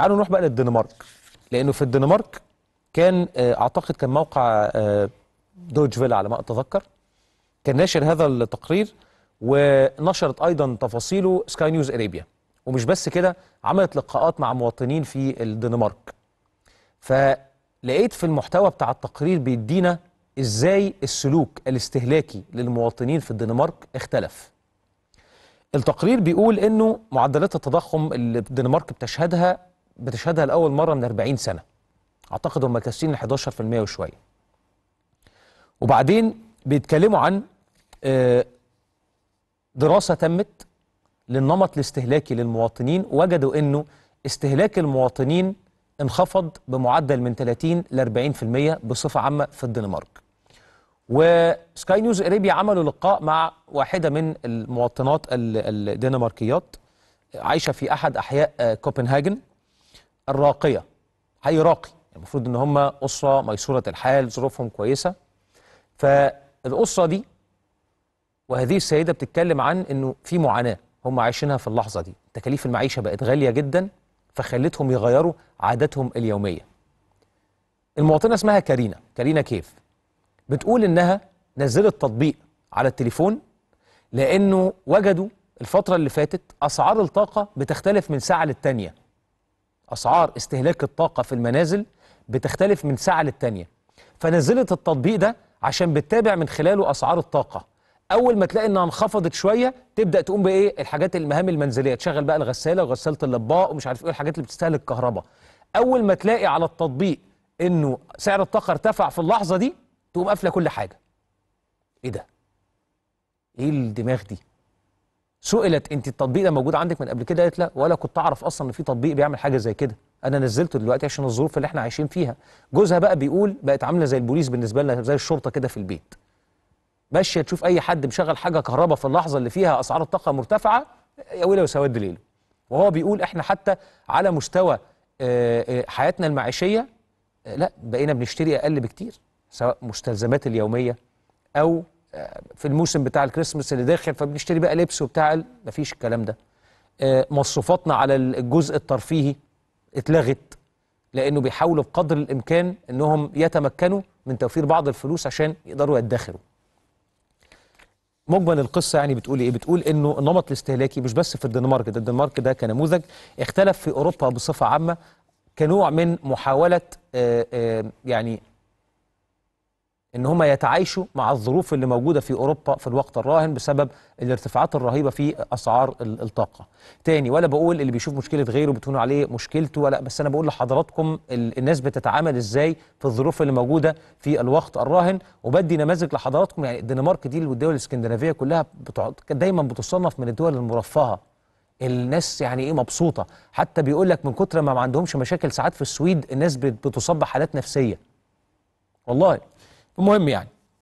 تعالوا نروح بقى للدنمارك لانه في الدنمارك كان آه، اعتقد كان موقع آه، دوج فيلا على ما اتذكر كان ناشر هذا التقرير ونشرت ايضا تفاصيله سكاي نيوز اريبيا ومش بس كده عملت لقاءات مع مواطنين في الدنمارك فلقيت في المحتوى بتاع التقرير بيدينا ازاي السلوك الاستهلاكي للمواطنين في الدنمارك اختلف التقرير بيقول انه معدلات التضخم اللي الدنمارك بتشهدها بتشهدها لاول مره من 40 سنه اعتقد هم كاسين 11% وشويه وبعدين بيتكلموا عن آه، دراسه تمت للنمط الاستهلاكي للمواطنين وجدوا انه استهلاك المواطنين انخفض بمعدل من 30 ل 40% بصفه عامه في الدنمارك. وسكاي نيوز اريبيا عملوا لقاء مع واحده من المواطنات الدنماركيات عايشه في احد احياء آه، كوبنهاجن الراقية حي راقي المفروض ان هم اسره ميسوره الحال ظروفهم كويسه فالاسره دي وهذه السيده بتتكلم عن انه في معاناه هم عايشينها في اللحظه دي تكاليف المعيشه بقت غاليه جدا فخلتهم يغيروا عاداتهم اليوميه المواطنه اسمها كارينا كارينا كيف بتقول انها نزلت تطبيق على التليفون لانه وجدوا الفتره اللي فاتت اسعار الطاقه بتختلف من ساعه للتانيه أسعار استهلاك الطاقة في المنازل بتختلف من ساعة للتانية فنزلت التطبيق ده عشان بتتابع من خلاله أسعار الطاقة أول ما تلاقي إنها انخفضت شوية تبدأ تقوم بإيه الحاجات المهام المنزلية تشغل بقى الغسالة وغسالة اللباء ومش عارف إيه الحاجات اللي بتستهلك كهرباء أول ما تلاقي على التطبيق إنه سعر الطاقة ارتفع في اللحظة دي تقوم قافلة كل حاجة إيه ده؟ إيه الدماغ دي؟ سئلت انت التطبيق ده موجود عندك من قبل كده قالت لا ولا كنت اعرف اصلا ان في تطبيق بيعمل حاجه زي كده انا نزلته دلوقتي عشان الظروف اللي احنا عايشين فيها جوزها بقى بيقول بقت عامله زي البوليس بالنسبه لنا زي الشرطه كده في البيت ماشيه تشوف اي حد مشغل حاجه كهرباء في اللحظه اللي فيها اسعار الطاقه مرتفعه يا ويلي وسواد ليله وهو بيقول احنا حتى على مستوى آه، آه، حياتنا المعيشيه آه، لا بقينا بنشتري اقل بكتير سواء مستلزمات اليوميه او في الموسم بتاع الكريسماس اللي داخل فبنشتري بقى لبس وبتاع مفيش الكلام ده آه، مصروفاتنا على الجزء الترفيهي اتلغت لانه بيحاولوا بقدر الامكان انهم يتمكنوا من توفير بعض الفلوس عشان يقدروا يدخروا مجمل القصه يعني بتقول ايه بتقول انه النمط الاستهلاكي مش بس في الدنمارك ده الدنمارك ده كنموذج اختلف في اوروبا بصفه عامه كنوع من محاوله آه، آه، يعني ان هم يتعايشوا مع الظروف اللي موجوده في اوروبا في الوقت الراهن بسبب الارتفاعات الرهيبه في اسعار الطاقه. تاني ولا بقول اللي بيشوف مشكله غيره بتهون عليه مشكلته ولا بس انا بقول لحضراتكم الناس بتتعامل ازاي في الظروف اللي موجوده في الوقت الراهن وبدي نماذج لحضراتكم يعني الدنمارك دي والدول الاسكندنافيه كلها دايما بتصنف من الدول المرفهه الناس يعني ايه مبسوطه حتى بيقول لك من كتر ما ما عندهمش مشاكل ساعات في السويد الناس بتصاب بحالات نفسيه والله المهم يعني